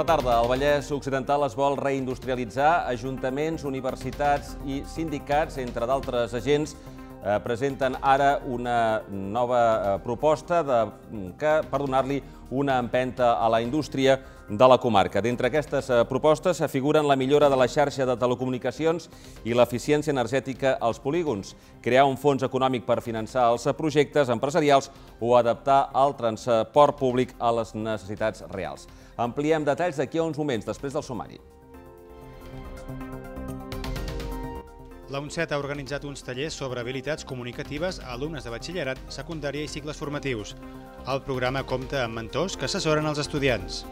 Bona tarda. El Vallès Occidental es vol reindustrialitzar. Ajuntaments, universitats i sindicats, entre d'altres agents, eh, presenten ara una nova eh, proposta de, mm, que, per donar-li una empenta a la indústria de la comarca. D'entre aquestes eh, propostes s'afiguren figuren la millora de la xarxa de telecomunicacions i l'eficiència energètica als polígons, crear un fons econòmic per finançar els projectes empresarials o adaptar el transport públic a les necessitats reals. Ampliem detalls d'aquí a uns moments, després del sumari. La UNCET ha organitzat uns tallers sobre habilitats comunicatives a alumnes de batxillerat, secundària i cicles formatius. El programa compta amb mentors que assessoren els estudiants.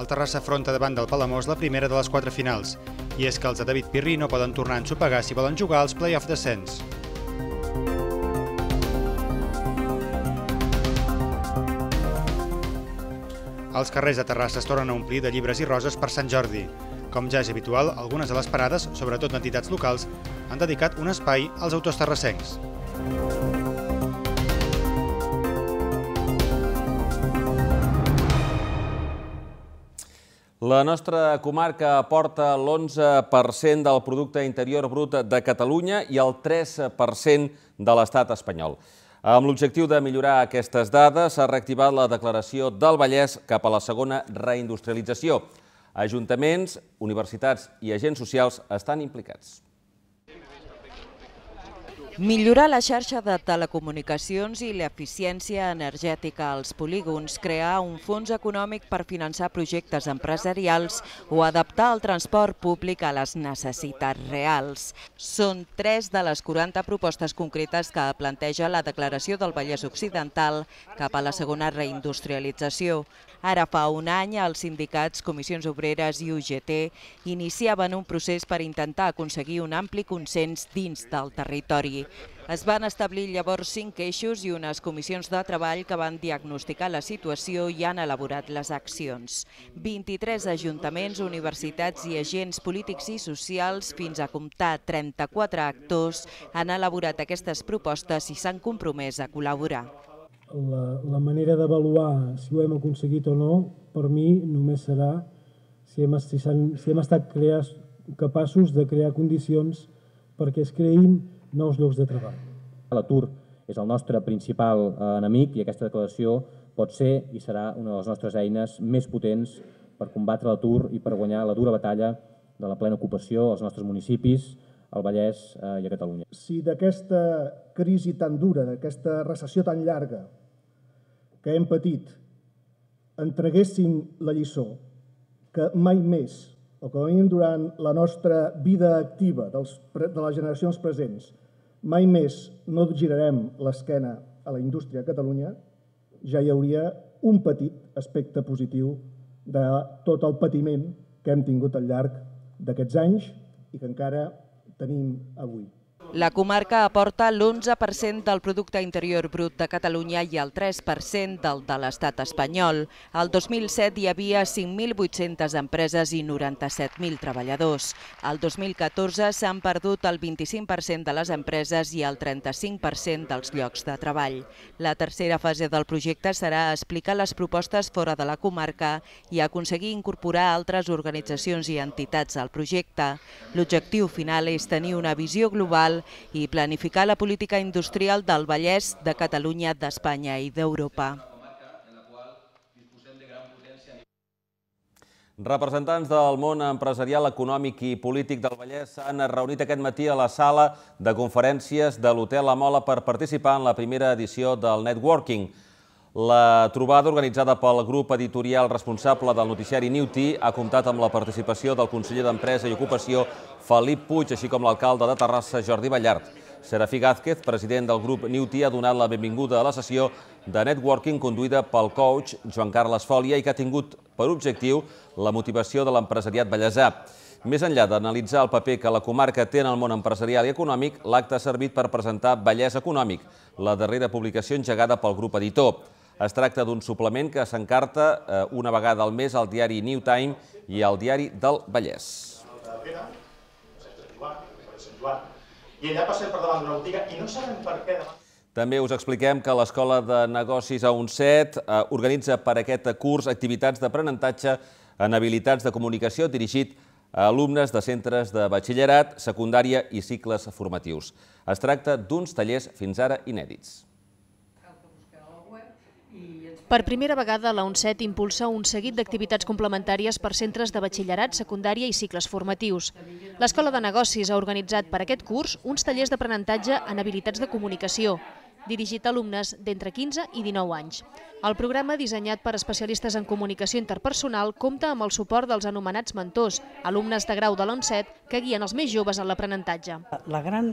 El Terrassa afronta davant del Palamós la primera de les quatre finals. I és que els de David Pirri no poden tornar a ensopegar si volen jugar als play-off descents. Els carrers de Terrassa es tornen a omplir de llibres i roses per Sant Jordi. Com ja és habitual, algunes de les parades, sobretot entitats locals, han dedicat un espai als autors terrassencs. La nostra comarca aporta l'11% del producte interior brut de Catalunya i el 3% de l'estat espanyol. Amb l'objectiu de millorar aquestes dades, s'ha reactivat la declaració del Vallès cap a la segona reindustrialització. Ajuntaments, universitats i agents socials estan implicats. Millorar la xarxa de telecomunicacions i l'eficiència energètica als polígons, crear un fons econòmic per finançar projectes empresarials o adaptar el transport públic a les necessitats reals. Són tres de les 40 propostes concretes que planteja la declaració del Vallès Occidental cap a la segona reindustrialització. Ara fa un any, els sindicats, comissions obreres i UGT iniciaven un procés per intentar aconseguir un ampli consens dins del territori. Es van establir llavors cinc eixos i unes comissions de treball que van diagnosticar la situació i han elaborat les accions. 23 ajuntaments, universitats i agents polítics i socials, fins a comptar 34 actors, han elaborat aquestes propostes i s'han compromès a col·laborar la, la manera d'avaluar si ho hem aconseguit o no, per mi només serà si hem, si han, si hem estat crear, capaços de crear condicions perquè es creïn nous llocs de treball. L'atur és el nostre principal eh, enemic i aquesta declaració pot ser i serà una de les nostres eines més potents per combatre l'atur i per guanyar la dura batalla de la plena ocupació als nostres municipis, al Vallès eh, i a Catalunya. Si d'aquesta crisi tan dura, d'aquesta recessió tan llarga, que hem patit en la lliçó que mai més, o que venim durant la nostra vida activa dels, de les generacions presents, mai més no girarem l'esquena a la indústria a Catalunya, ja hi hauria un petit aspecte positiu de tot el patiment que hem tingut al llarg d'aquests anys i que encara tenim avui. La comarca aporta l'11% del producte interior brut de Catalunya i el 3% del de l'estat espanyol. El 2007 hi havia 5.800 empreses i 97.000 treballadors. El 2014 s'han perdut el 25% de les empreses i el 35% dels llocs de treball. La tercera fase del projecte serà explicar les propostes fora de la comarca i aconseguir incorporar altres organitzacions i entitats al projecte. L'objectiu final és tenir una visió global i planificar la política industrial del Vallès, de Catalunya, d'Espanya i d'Europa. Representants del món empresarial, econòmic i polític del Vallès s'han reunit aquest matí a la sala de conferències de l'Hotel La Mola per participar en la primera edició del Networking. La trobada organitzada pel grup editorial responsable del noticiari Newty ha comptat amb la participació del conseller d'Empresa i Ocupació, Felip Puig, així com l'alcalde de Terrassa, Jordi Ballart. Serafí Gázquez, president del grup Newty, ha donat la benvinguda a la sessió de networking conduïda pel coach Joan Carles Fòlia i que ha tingut per objectiu la motivació de l'empresariat ballesà. Més enllà d'analitzar el paper que la comarca té en el món empresarial i econòmic, l'acte ha servit per presentar Vallès Econòmic, la darrera publicació engegada pel grup editor. Es tracta d'un suplement que s'encarta eh, una vegada al mes al diari New Time i al diari del Vallès. I allà passem per davant d'una botiga i no sabem per què demà... També us expliquem que l'Escola de Negocis a Unset eh, organitza per aquest curs activitats d'aprenentatge en habilitats de comunicació dirigit a alumnes de centres de batxillerat, secundària i cicles formatius. Es tracta d'uns tallers fins ara inèdits. Per primera vegada, la UNCET impulsa un seguit d'activitats complementàries per centres de batxillerat, secundària i cicles formatius. L'Escola de Negocis ha organitzat per aquest curs uns tallers d'aprenentatge en habilitats de comunicació, dirigit a alumnes d'entre 15 i 19 anys. El programa, dissenyat per especialistes en comunicació interpersonal, compta amb el suport dels anomenats mentors, alumnes de grau de l'ONCET, que guien els més joves en l'aprenentatge. La gran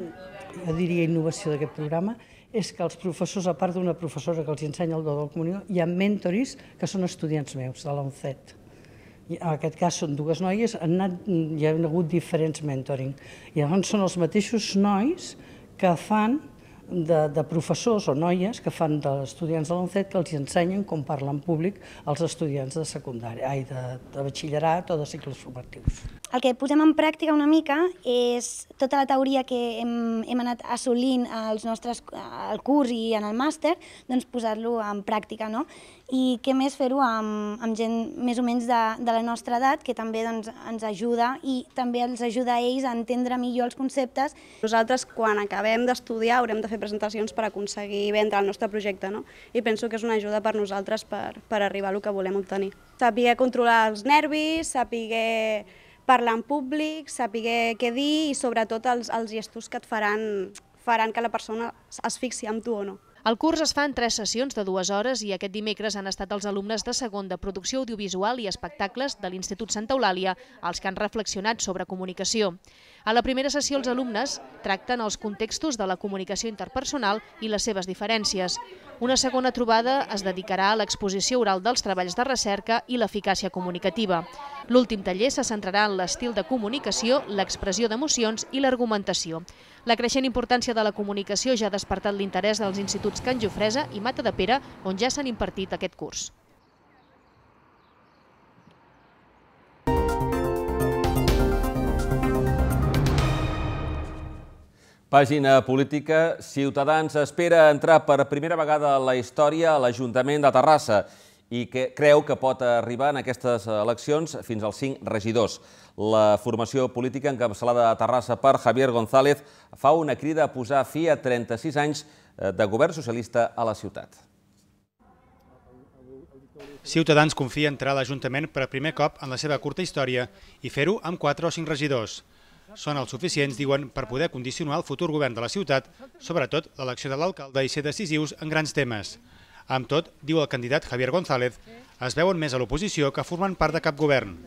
diria, innovació d'aquest programa és que els professors, a part d'una professora que els ensenya el do del comunió, hi ha mentoris que són estudiants meus, de l'ONCET. En aquest cas són dues noies, han anat, hi ha hagut diferents mentoring. I llavors són els mateixos nois que fan de, de professors o noies que fan d'estudiants de l'ONCET que els ensenyen com parlar en públic als estudiants de secundària, ai, de, de batxillerat o de cicles formatius. El que posem en pràctica una mica és tota la teoria que hem, hem anat assolint als nostres, al curs i en el màster, doncs posar-lo en pràctica, no? i què més fer-ho amb, amb gent més o menys de, de la nostra edat, que també doncs, ens ajuda i també els ajuda a ells a entendre millor els conceptes. Nosaltres, quan acabem d'estudiar, haurem de fer presentacions per aconseguir vendre el nostre projecte, no? i penso que és una ajuda per nosaltres per, per arribar al que volem obtenir. Saber controlar els nervis, saber parlar en públic, saber què dir i sobretot els, els gestos que et faran, faran que la persona es fixi amb tu o no. El curs es fa en tres sessions de dues hores i aquest dimecres han estat els alumnes de segon de producció audiovisual i espectacles de l'Institut Santa Eulàlia els que han reflexionat sobre comunicació. A la primera sessió els alumnes tracten els contextos de la comunicació interpersonal i les seves diferències. Una segona trobada es dedicarà a l'exposició oral dels treballs de recerca i l'eficàcia comunicativa. L'últim taller se centrarà en l'estil de comunicació, l'expressió d'emocions i l'argumentació. La creixent importància de la comunicació ja ha despertat l'interès dels instituts Can Jofresa i Mata de Pere, on ja s'han impartit aquest curs. Pàgina política. Ciutadans espera entrar per primera vegada a la història a l'Ajuntament de Terrassa i que creu que pot arribar en aquestes eleccions fins als cinc regidors. La formació política encapçalada a Terrassa per Javier González fa una crida a posar fi a 36 anys eh, de govern socialista a la ciutat. Ciutadans confia entrar a l'Ajuntament per primer cop en la seva curta història i fer-ho amb 4 o 5 regidors. Són els suficients, diuen, per poder condicionar el futur govern de la ciutat, sobretot l'elecció de l'alcalde i ser decisius en grans temes. Amb tot, diu el candidat Javier González, es veuen més a l'oposició que formen part de cap govern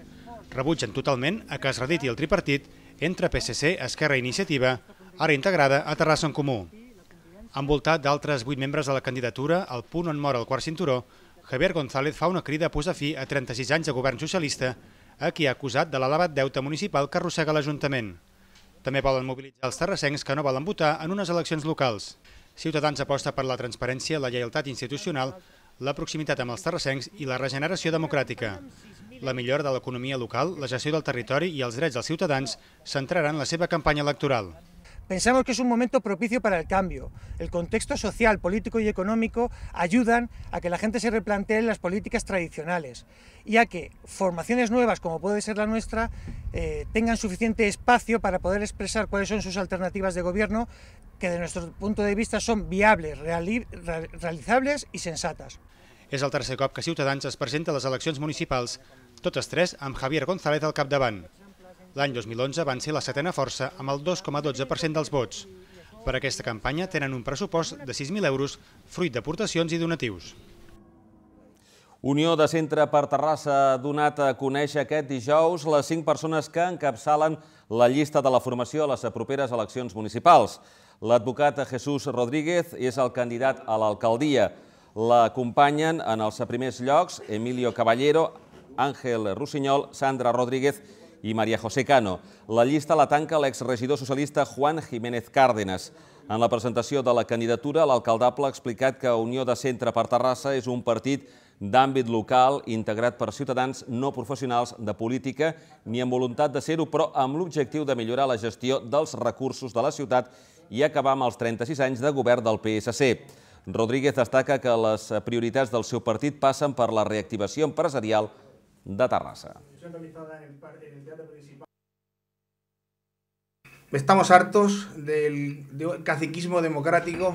rebutgen totalment a que es rediti el tripartit entre PSC, Esquerra i Iniciativa, ara integrada a Terrassa en Comú. Envoltat d'altres vuit membres de la candidatura, al punt on mor el quart cinturó, Javier González fa una crida a posar fi a 36 anys de govern socialista a qui ha acusat de l'elevat deute municipal que arrossega l'Ajuntament. També volen mobilitzar els terrassencs que no volen votar en unes eleccions locals. Ciutadans aposta per la transparència, la lleialtat institucional, la proximitat amb els terrassencs i la regeneració democràtica. La millora de l'economia local, la gestió del territori i els drets dels ciutadans centraran la seva campanya electoral. Pensamos que es un momento propicio para el cambio. El contexto social, político y económico ayudan a que la gente se replantee las políticas tradicionales y a que formaciones nuevas, como puede ser la nuestra, eh, tengan suficiente espacio para poder expresar cuáles son sus alternativas de gobierno que de nuestro punto de vista son viables, realizables y sensatas. Es el tercer cop que Ciutadans presenta a las elecciones municipales, tres amb Javier González al capdavant. L'any 2011 van ser la setena força amb el 2,12% dels vots. Per aquesta campanya tenen un pressupost de 6.000 euros, fruit d'aportacions i donatius. Unió de Centre per Terrassa ha donat a conèixer aquest dijous les cinc persones que encapçalen la llista de la formació a les properes eleccions municipals. L'advocat Jesús Rodríguez és el candidat a l'alcaldia. L'acompanyen en els primers llocs Emilio Caballero, Àngel Rossinyol, Sandra Rodríguez i i Maria José Cano. La llista la tanca l'exregidor socialista Juan Jiménez Cárdenas. En la presentació de la candidatura, l'alcaldable ha explicat que Unió de Centre per Terrassa és un partit d'àmbit local integrat per ciutadans no professionals de política ni amb voluntat de ser-ho, però amb l'objectiu de millorar la gestió dels recursos de la ciutat i acabar amb els 36 anys de govern del PSC. Rodríguez destaca que les prioritats del seu partit passen per la reactivació empresarial de Estamos hartos del, caciquismo democrático.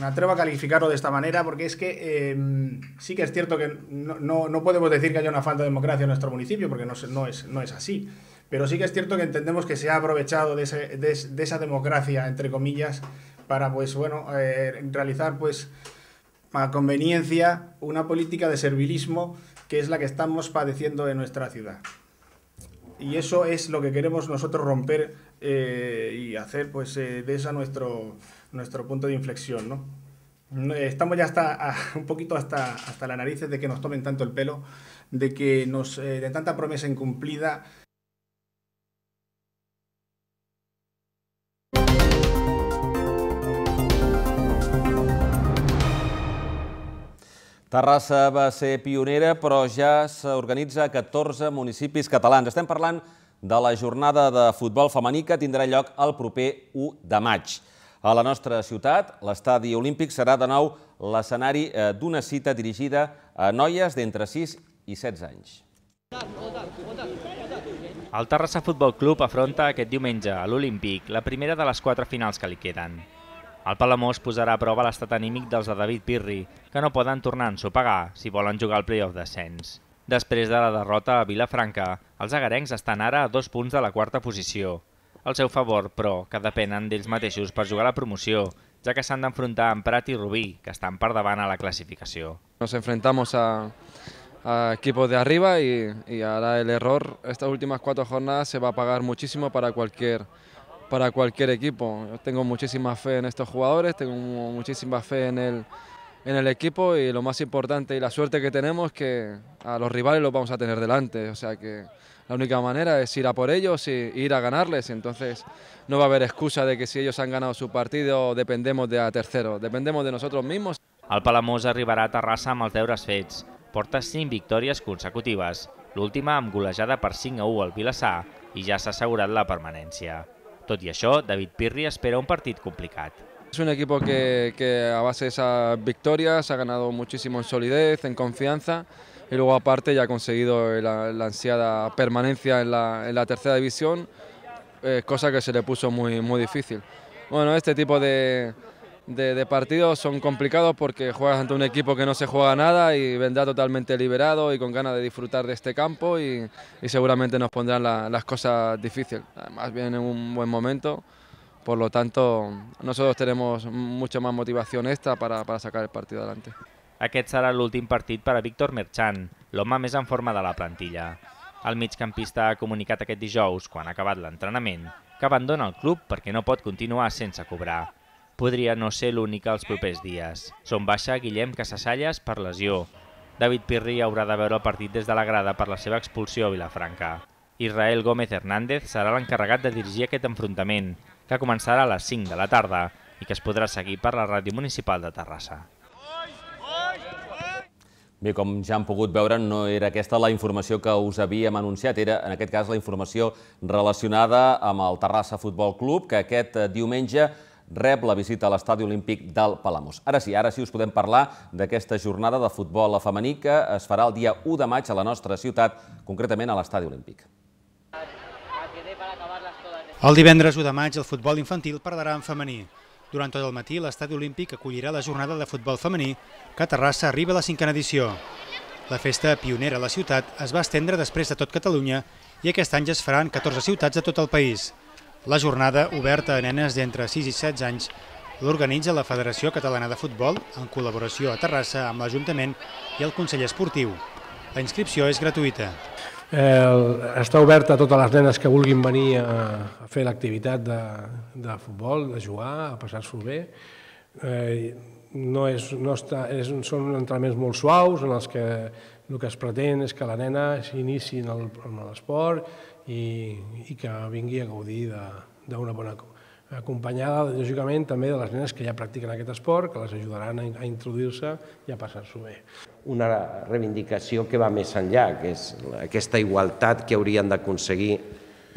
Me atrevo a calificarlo de esta manera porque es que em, sí que es cierto que no, podemos decir que haya una falta de democracia en nuestro municipio porque no, no, es, no es así. Pero sí que es cierto que entendemos que se ha aprovechado de, esa democracia, entre comillas, para pues bueno eh, realizar pues a conveniencia una política de servilismo que es la que estamos padeciendo en nuestra ciudad. Y eso es lo que queremos nosotros romper eh, y hacer pues eh, de esa nuestro, nuestro punto de inflexión, ¿no? Estamos ya hasta un poquito hasta, hasta las narices de que nos tomen tanto el pelo, de que nos eh, de tanta promesa incumplida, Terrassa va ser pionera, però ja s'organitza a 14 municipis catalans. Estem parlant de la jornada de futbol femení que tindrà lloc el proper 1 de maig. A la nostra ciutat, l'estadi olímpic serà de nou l'escenari eh, d'una cita dirigida a noies d'entre 6 i 16 anys. El Terrassa Futbol Club afronta aquest diumenge a l'Olímpic la primera de les quatre finals que li queden. El Palamós posarà a prova l'estat anímic dels de David Pirri, que no poden tornar a ensopegar si volen jugar al playoff Sens. Després de la derrota a Vilafranca, els agarencs estan ara a dos punts de la quarta posició. Al seu favor, però, que depenen d'ells mateixos per jugar a la promoció, ja que s'han d'enfrontar amb a Prat i Rubí, que estan par davant a la classificació. Nos enfrentamos a, a equipos de arriba y, y, ahora el error, estas últimas cuatro jornadas se va a pagar muchísimo para cualquier para cualquier equipo. tengo muchísima fe en estos jugadores, tengo muchísima fe en el, en el equipo y lo más importante y la suerte que tenemos es que a los rivales los vamos a tener delante. O sea que la única manera es ir a por ellos y ir a ganarles. Entonces no va a haber excusa de que si ellos han ganado su partido dependemos de a terceros, dependemos de nosotros mismos. Al Palamós arribará a Terrassa amb els Portas fets. Porta consecutivas. victòries consecutives, l'última amb golejada per 5 a 1 al Vilassar i ja s'ha assegurat la permanència. Tot i David Pirri espera un partido complicado. Es un equipo que, a base de esas victorias ha ganado muchísimo en solidez, en confianza y luego aparte ya ha conseguido la, ansiada permanencia en la, tercera división, eh, cosa que se le puso muy, muy difícil. Bueno, este tipo de, de, partidos son complicados porque juegas ante un equipo que no se juega nada y vendrá totalmente liberado y con ganas de disfrutar de este campo y, seguramente nos pondrán las cosas difíciles. Además viene un buen momento, por lo tanto nosotros tenemos mucha más motivación esta para, sacar el partido adelante. Aquest serà el partit partido para Víctor Merchant, Los més en forma de la plantilla. El migcampista ha comunicat aquest dijous, quan ha acabat l'entrenament, que abandona el club porque no pot continuar sense cobrar. podria no ser l'única els propers dies. Són baixa Guillem Casassalles per lesió. David Pirri haurà de veure el partit des de la grada per la seva expulsió a Vilafranca. Israel Gómez Hernández serà l'encarregat de dirigir aquest enfrontament, que començarà a les 5 de la tarda i que es podrà seguir per la Ràdio Municipal de Terrassa. Bé, com ja han pogut veure, no era aquesta la informació que us havíem anunciat, era en aquest cas la informació relacionada amb el Terrassa Futbol Club, que aquest diumenge rep la visita a l'estadi olímpic del Palamós. Ara sí, ara sí us podem parlar d'aquesta jornada de futbol femení que es farà el dia 1 de maig a la nostra ciutat, concretament a l'estadi olímpic. El divendres 1 de maig el futbol infantil parlarà en femení. Durant tot el matí, l'estadi olímpic acollirà la jornada de futbol femení que a Terrassa arriba a la cinquena edició. La festa pionera a la ciutat es va estendre després de tot Catalunya i aquest any ja es faran 14 ciutats de tot el país. La jornada, oberta a nenes d'entre 6 i 16 anys, l'organitza la Federació Catalana de Futbol en col·laboració a Terrassa amb l'Ajuntament i el Consell Esportiu. La inscripció és gratuïta. Eh, està oberta a totes les nenes que vulguin venir a, a fer l'activitat de, de futbol, de jugar, a passar-s'ho bé. Eh, no és, no està, és, són entrenaments molt suaus en els que el que es pretén és que la nena s'inici en l'esport i, i que vingui a gaudir d'una bona acompanyada, lògicament, també de les nenes que ja practiquen aquest esport, que les ajudaran a introduir-se i a passar-s'ho bé. Una reivindicació que va més enllà, que és aquesta igualtat que haurien d'aconseguir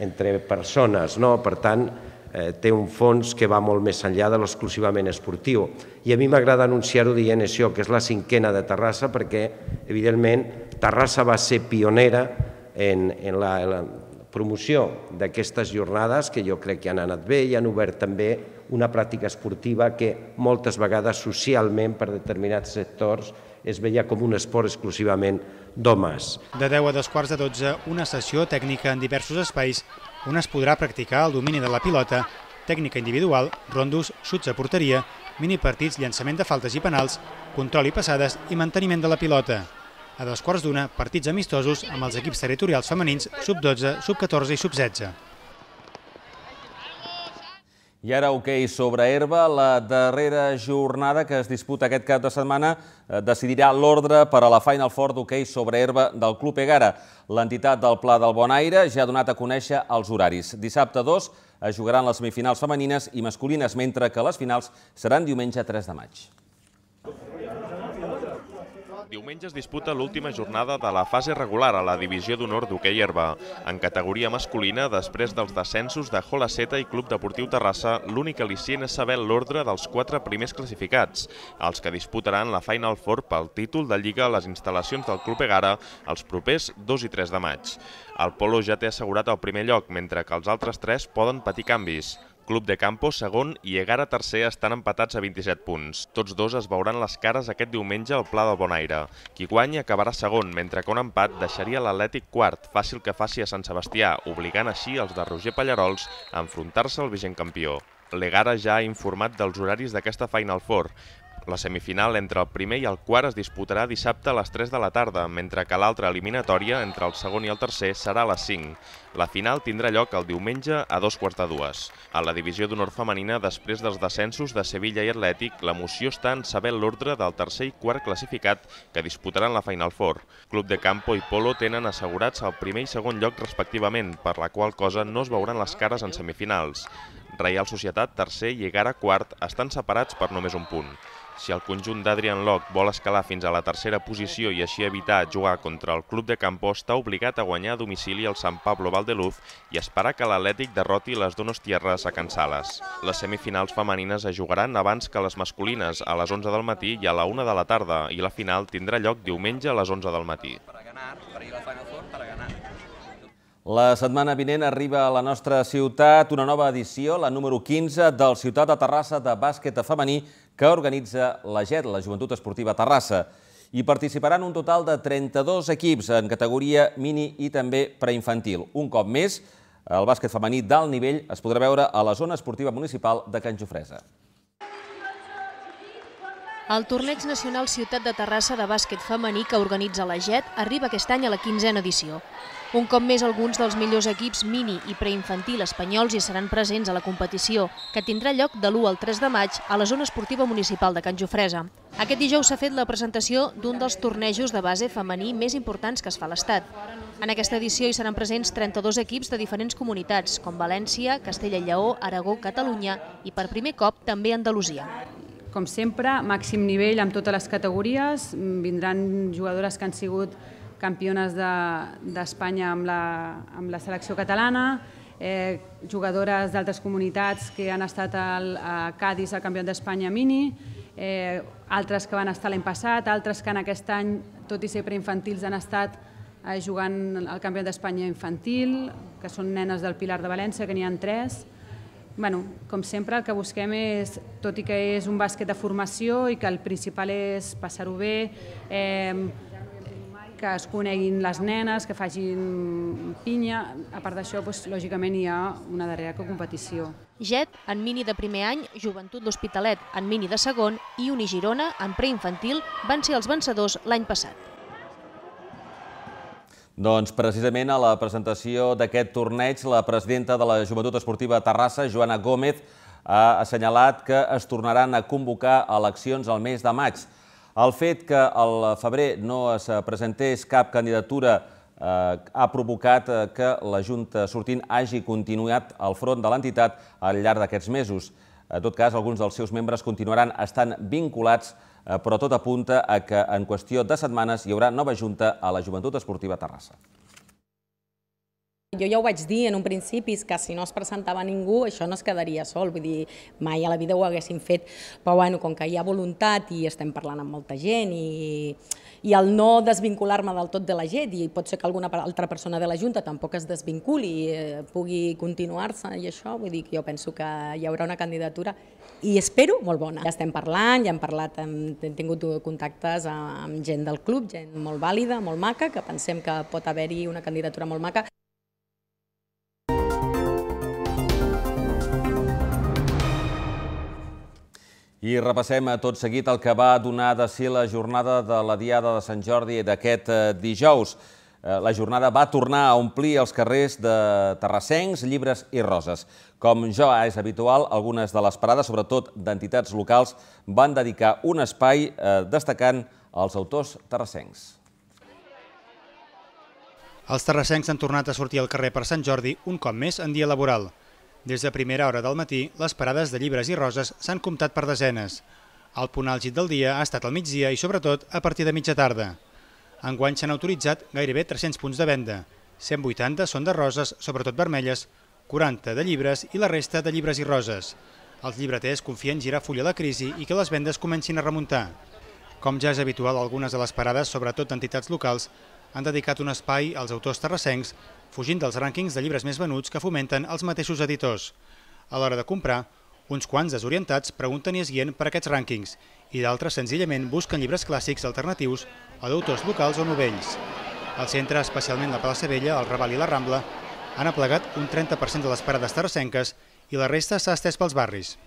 entre persones. No? Per tant, eh, té un fons que va molt més enllà de l'exclusivament esportiu. I a mi m'agrada anunciar-ho dient això, que és la cinquena de Terrassa, perquè, evidentment, Terrassa va ser pionera en, en la, en la promoció d'aquestes jornades que jo crec que han anat bé i han obert també una pràctica esportiva que moltes vegades socialment per determinats sectors es veia com un esport exclusivament d'homes. De 10 a 2 quarts de 12, una sessió tècnica en diversos espais on es podrà practicar el domini de la pilota, tècnica individual, rondos, xuts a porteria, minipartits, llançament de faltes i penals, control i passades i manteniment de la pilota a dos quarts d'una partits amistosos amb els equips territorials femenins sub-12, sub-14 i sub-16. I ara hoquei sobre herba. La darrera jornada que es disputa aquest cap de setmana eh, decidirà l'ordre per a la Final Four d'hoquei sobre herba del Club Egara. L'entitat del Pla del Bon Aire ja ha donat a conèixer els horaris. Dissabte 2 es jugaran les semifinals femenines i masculines, mentre que les finals seran diumenge 3 de maig. Diumenge es disputa l'última jornada de la fase regular a la Divisió d'Honor d'hoquei Herba. En categoria masculina, després dels descensos de Seta i Club Deportiu Terrassa, l'únic al·licient és saber l'ordre dels quatre primers classificats, els que disputaran la Final Four pel títol de Lliga a les instal·lacions del Club Egara els propers 2 i 3 de maig. El Polo ja té assegurat el primer lloc, mentre que els altres tres poden patir canvis. Club de Campo, segon, i Egara, tercer, estan empatats a 27 punts. Tots dos es veuran les cares aquest diumenge al Pla del Bonaire. Qui guanya acabarà segon, mentre que un empat deixaria l'Atlètic quart, fàcil que faci a Sant Sebastià, obligant així els de Roger Pallarols a enfrontar-se al vigent campió. L'Egara ja ha informat dels horaris d'aquesta Final Four. La semifinal entre el primer i el quart es disputarà dissabte a les 3 de la tarda, mentre que l'altra eliminatòria entre el segon i el tercer serà a les 5. La final tindrà lloc el diumenge a dos quarts de dues. A la divisió d'honor femenina, després dels descensos de Sevilla i Atlètic, la moció està en saber l'ordre del tercer i quart classificat que disputaran la Final Four. Club de Campo i Polo tenen assegurats el primer i segon lloc respectivament, per la qual cosa no es veuran les cares en semifinals. Reial Societat, tercer, i Egara, quart, estan separats per només un punt. Si el conjunt d'Adrian Locke vol escalar fins a la tercera posició i així evitar jugar contra el club de Campó, està obligat a guanyar a domicili el Sant Pablo Valdeluz i esperar que l'Atlètic derroti les dones Tierres a Can Sales. Les semifinals femenines es jugaran abans que les masculines, a les 11 del matí i a la 1 de la tarda, i la final tindrà lloc diumenge a les 11 del matí. Para ganar, para ir a la final la setmana vinent arriba a la nostra ciutat una nova edició, la número 15 del Ciutat de Terrassa de bàsquet femení que organitza la GET, la Joventut Esportiva Terrassa. Hi participaran un total de 32 equips en categoria mini i també preinfantil. Un cop més, el bàsquet femení d'alt nivell es podrà veure a la zona esportiva municipal de Can Jofresa. El torneig nacional Ciutat de Terrassa de bàsquet femení que organitza la JET arriba aquest any a la quinzena edició. Un cop més, alguns dels millors equips mini i preinfantil espanyols hi seran presents a la competició, que tindrà lloc de l'1 al 3 de maig a la zona esportiva municipal de Can Jofresa. Aquest dijous s'ha fet la presentació d'un dels tornejos de base femení més importants que es fa a l'Estat. En aquesta edició hi seran presents 32 equips de diferents comunitats, com València, Castella i Lleó, Aragó, Catalunya i per primer cop també Andalusia. Com sempre, màxim nivell amb totes les categories. Vindran jugadores que han sigut campiones d'Espanya de, amb, la, amb la selecció catalana, eh, jugadores d'altres comunitats que han estat al, a Cádiz al Campió d'Espanya mini, eh, altres que van estar l'any passat, altres que en aquest any, tot i ser preinfantils, han estat eh, jugant al Campió d'Espanya infantil, que són nenes del Pilar de València, que n'hi ha tres, bueno, com sempre, el que busquem és, tot i que és un bàsquet de formació i que el principal és passar-ho bé, eh, que es coneguin les nenes, que facin pinya. A part d'això, doncs, lògicament hi ha una darrera competició. JET en mini de primer any, Joventut l'Hospitalet en mini de segon i Unigirona en preinfantil van ser els vencedors l'any passat. Doncs precisament a la presentació d'aquest torneig, la presidenta de la Joventut Esportiva Terrassa, Joana Gómez, ha assenyalat que es tornaran a convocar eleccions al mes de maig. El fet que al febrer no es presentés cap candidatura eh, ha provocat eh, que la Junta sortint hagi continuat al front de l'entitat al llarg d'aquests mesos. En tot cas, alguns dels seus membres continuaran estant vinculats a Eh, però tot apunta a que en qüestió de setmanes hi haurà nova junta a la Joventut Esportiva Terrassa jo ja ho vaig dir en un principi, que si no es presentava ningú, això no es quedaria sol, vull dir, mai a la vida ho haguéssim fet, però bueno, com que hi ha voluntat i estem parlant amb molta gent i, i el no desvincular-me del tot de la gent, i pot ser que alguna altra persona de la Junta tampoc es desvinculi, i eh, pugui continuar-se i això, vull dir que jo penso que hi haurà una candidatura i espero molt bona. Ja estem parlant, ja hem parlat, hem, hem tingut contactes amb gent del club, gent molt vàlida, molt maca, que pensem que pot haver-hi una candidatura molt maca I repassem a eh, tot seguit el que va donar de si la jornada de la Diada de Sant Jordi d'aquest eh, dijous. Eh, la jornada va tornar a omplir els carrers de terrassencs, llibres i roses. Com jo és habitual, algunes de les parades, sobretot d'entitats locals, van dedicar un espai destacant els autors terrassencs. Els terrassencs han tornat a sortir al carrer per Sant Jordi un cop més en dia laboral. Des de primera hora del matí, les parades de llibres i roses s'han comptat per desenes. El punt àlgid del dia ha estat al migdia i, sobretot, a partir de mitja tarda. Enguany s'han autoritzat gairebé 300 punts de venda. 180 són de roses, sobretot vermelles, 40 de llibres i la resta de llibres i roses. Els llibreters confien girar full a la crisi i que les vendes comencin a remuntar. Com ja és habitual algunes de les parades, sobretot d'entitats locals, han dedicat un espai als autors terrassencs, fugint dels rànquings de llibres més venuts que fomenten els mateixos editors. A l'hora de comprar, uns quants desorientats pregunten i es guien per aquests rànquings i d'altres senzillament busquen llibres clàssics alternatius a d'autors locals o novells. Al centre, especialment la Plaça Vella, el Raval i la Rambla, han aplegat un 30% de les parades terrassenques i la resta s'ha estès pels barris.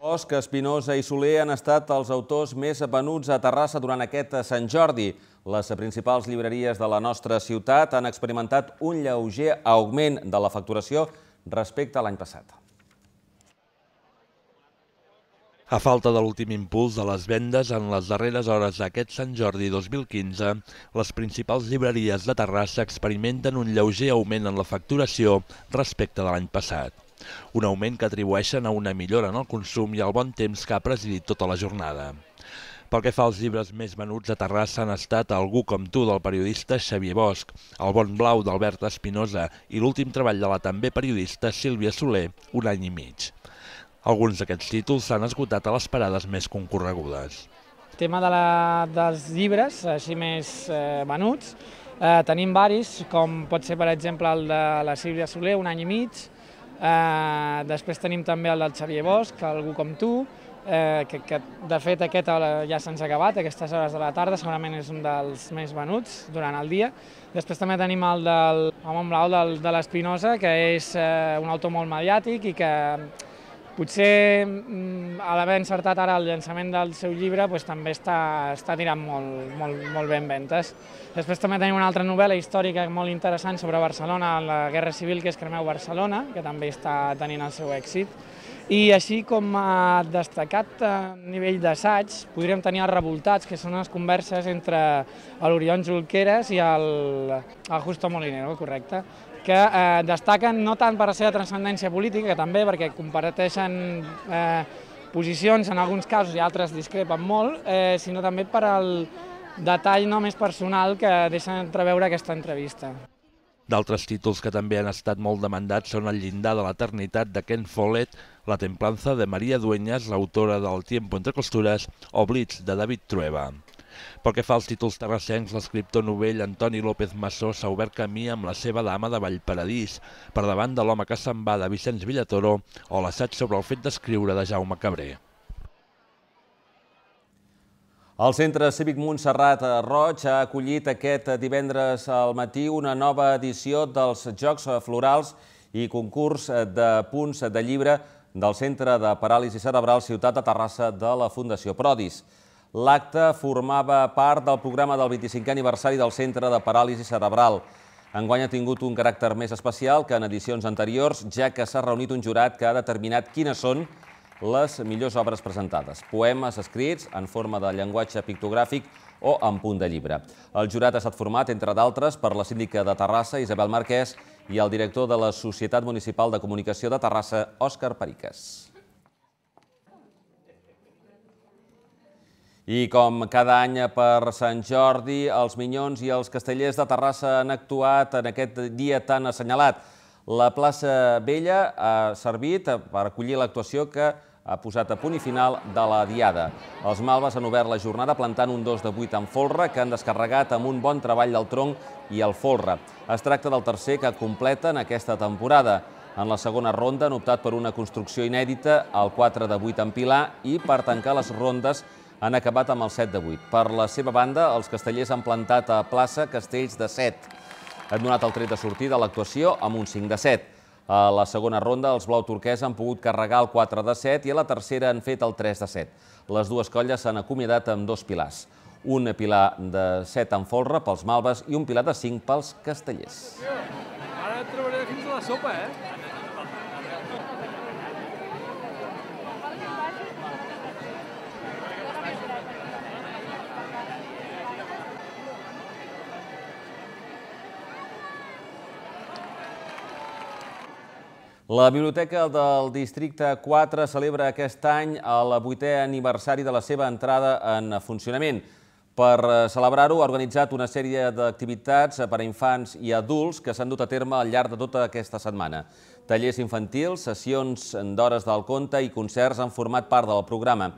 Bosch, Espinosa i Soler han estat els autors més venuts a Terrassa durant aquest Sant Jordi. Les principals llibreries de la nostra ciutat han experimentat un lleuger augment de la facturació respecte a l'any passat. A falta de l'últim impuls de les vendes en les darreres hores d'aquest Sant Jordi 2015, les principals llibreries de Terrassa experimenten un lleuger augment en la facturació respecte de l'any passat un augment que atribueixen a una millora en el consum i al bon temps que ha presidit tota la jornada. Pel que fa als llibres més venuts a Terrassa han estat Algú com tu del periodista Xavier Bosch, El bon blau d'Albert Espinosa i l'últim treball de la també periodista Sílvia Soler, un any i mig. Alguns d'aquests títols s'han esgotat a les parades més concorregudes. El tema de la, dels llibres, així més eh, venuts, eh, tenim varis, com pot ser per exemple el de la Sílvia Soler, un any i mig, Eh, després tenim també el del Xavier Bosch, Algú com tu, eh, que, que de fet aquest eh, ja se'ns ha acabat, aquestes hores de la tarda, segurament és un dels més venuts durant el dia. Després també tenim el del home blau del, de l'Espinosa, que és eh, un autor molt mediàtic i que Potser mm, a l'haver encertat ara el llançament del seu llibre doncs, també està, està tirant molt, molt, molt ben ventes. Després també tenim una altra novel·la històrica molt interessant sobre Barcelona, la Guerra Civil, que és Cremeu Barcelona, que també està tenint el seu èxit. I així com ha destacat a eh, nivell d'assaig, podríem tenir els revoltats, que són les converses entre l'Orion Julqueras i el, el Justo Molinero, correcte que eh, destaquen no tant per la seva transcendència política, que també perquè comparteixen eh, posicions en alguns casos i altres discrepen molt, eh, sinó també per al detall no més personal que deixa entreveure aquesta entrevista. D'altres títols que també han estat molt demandats són El llindar de l'eternitat de Ken Follett, La templanza de Maria Dueñas, l'autora del Tiempo entre costures, o Blitz de David Trueba. Pel que fa als títols terrassencs, l'escriptor novell Antoni López Massó s'ha obert camí amb la seva dama de Vallparadís, per davant de l'home que se'n va de Vicenç Villatoró o l'assaig sobre el fet d'escriure de Jaume Cabré. El Centre Cívic Montserrat Roig ha acollit aquest divendres al matí una nova edició dels Jocs Florals i concurs de punts de llibre del Centre de Paràlisi Cerebral Ciutat de Terrassa de la Fundació Prodis. L'acte formava part del programa del 25è aniversari del Centre de Paràlisi Cerebral. Enguany ha tingut un caràcter més especial que en edicions anteriors, ja que s'ha reunit un jurat que ha determinat quines són les millors obres presentades. Poemes escrits en forma de llenguatge pictogràfic o en punt de llibre. El jurat ha estat format, entre d'altres, per la síndica de Terrassa, Isabel Marquès, i el director de la Societat Municipal de Comunicació de Terrassa, Òscar Periques. I com cada any per Sant Jordi, els Minyons i els Castellers de Terrassa han actuat en aquest dia tan assenyalat. La plaça Vella ha servit per acollir l'actuació que ha posat a punt i final de la diada. Els malves han obert la jornada plantant un 2 de 8 amb folre que han descarregat amb un bon treball del tronc i el folre. Es tracta del tercer que completen aquesta temporada. En la segona ronda han optat per una construcció inèdita, el 4 de 8 en Pilar, i per tancar les rondes han acabat amb el 7 de 8. Per la seva banda, els castellers han plantat a plaça castells de 7. Han donat el tret de sortida a l'actuació amb un 5 de 7. A la segona ronda, els blau turquès han pogut carregar el 4 de 7 i a la tercera han fet el 3 de 7. Les dues colles s'han acomiadat amb dos pilars. Un pilar de 7 en folre pels malves i un pilar de 5 pels castellers. Ara et trobaré fins a la sopa, eh? La Biblioteca del Districte 4 celebra aquest any el vuitè aniversari de la seva entrada en funcionament. Per eh, celebrar-ho, ha organitzat una sèrie d'activitats eh, per a infants i adults que s'han dut a terme al llarg de tota aquesta setmana. Tallers infantils, sessions d'hores del conte i concerts han format part del programa.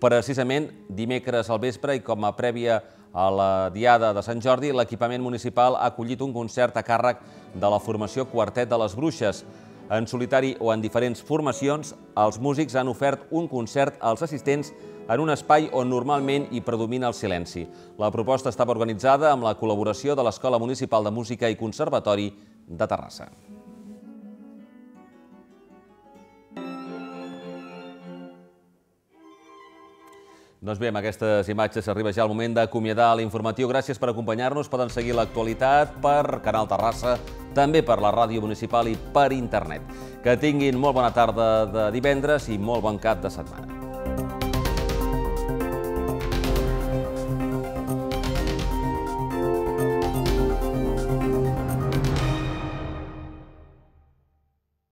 Precisament, dimecres al vespre i com a prèvia a la Diada de Sant Jordi, l'equipament municipal ha acollit un concert a càrrec de la formació Quartet de les Bruixes. En solitari o en diferents formacions, els músics han ofert un concert als assistents en un espai on normalment hi predomina el silenci. La proposta estava organitzada amb la col·laboració de l'Escola Municipal de Música i Conservatori de Terrassa. Doncs bé, amb aquestes imatges arriba ja el moment d'acomiadar l'informatiu. Gràcies per acompanyar-nos. Poden seguir l'actualitat per Canal Terrassa, també per la ràdio municipal i per internet. Que tinguin molt bona tarda de divendres i molt bon cap de setmana.